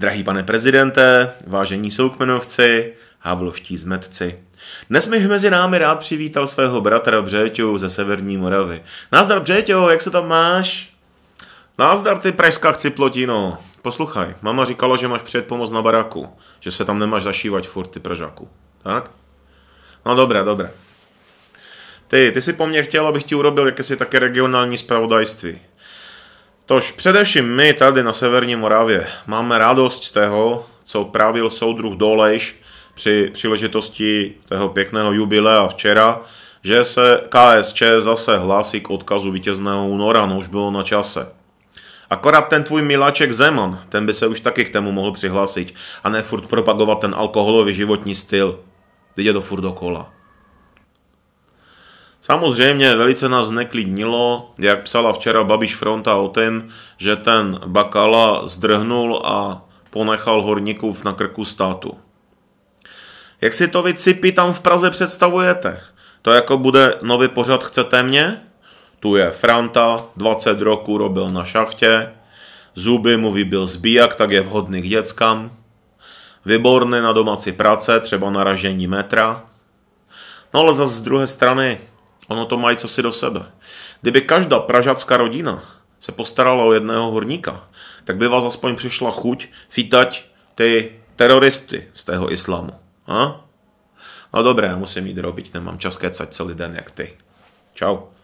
Drahý pane prezidente, vážení soukmenovci, havlovští zmetci. Dnes bych mezi námi rád přivítal svého bratra Břeťu ze Severní Moravy. Nazdar Břeťo, jak se tam máš? Nazdar ty pražská plotino. Posluchaj, mama říkala, že máš přijet pomoc na baraku, že se tam nemáš zašívat furt ty pražáku. Tak? No dobré, dobré. Ty, ty si po mně chtěl, abych ti urobil jakési také regionální spravodajství. Tož především my tady na Severní Moravě máme radost z toho, co pravil soudruh Dolejš při příležitosti toho pěkného jubilea včera, že se KSČ zase hlásí k odkazu vítězného února, no už bylo na čase. Akorát ten tvůj miláček Zeman, ten by se už taky k tomu mohl přihlásit a ne furt propagovat ten alkoholový životní styl. Teď to furt dokola. Samozřejmě velice nás neklidnilo, jak psala včera Babiš Fronta o ten, že ten Bakala zdrhnul a ponechal horníkův na krku státu. Jak si to vy cipy tam v Praze představujete? To jako bude nový pořad Chcete mě? Tu je Franta, 20 roků robil na šachtě, zuby mu vybil zbíjak, tak je vhodný k děckám, vyborný na domácí práce, třeba na ražení metra. No ale zas z druhé strany, Ono to mají co si do sebe. Kdyby každá pražacká rodina se postarala o jedného horníka, tak by vás aspoň přišla chuť fítať ty teroristy z tého islámu. A? No dobré, musím jít robit, nemám čas kecať celý den jak ty. Čau.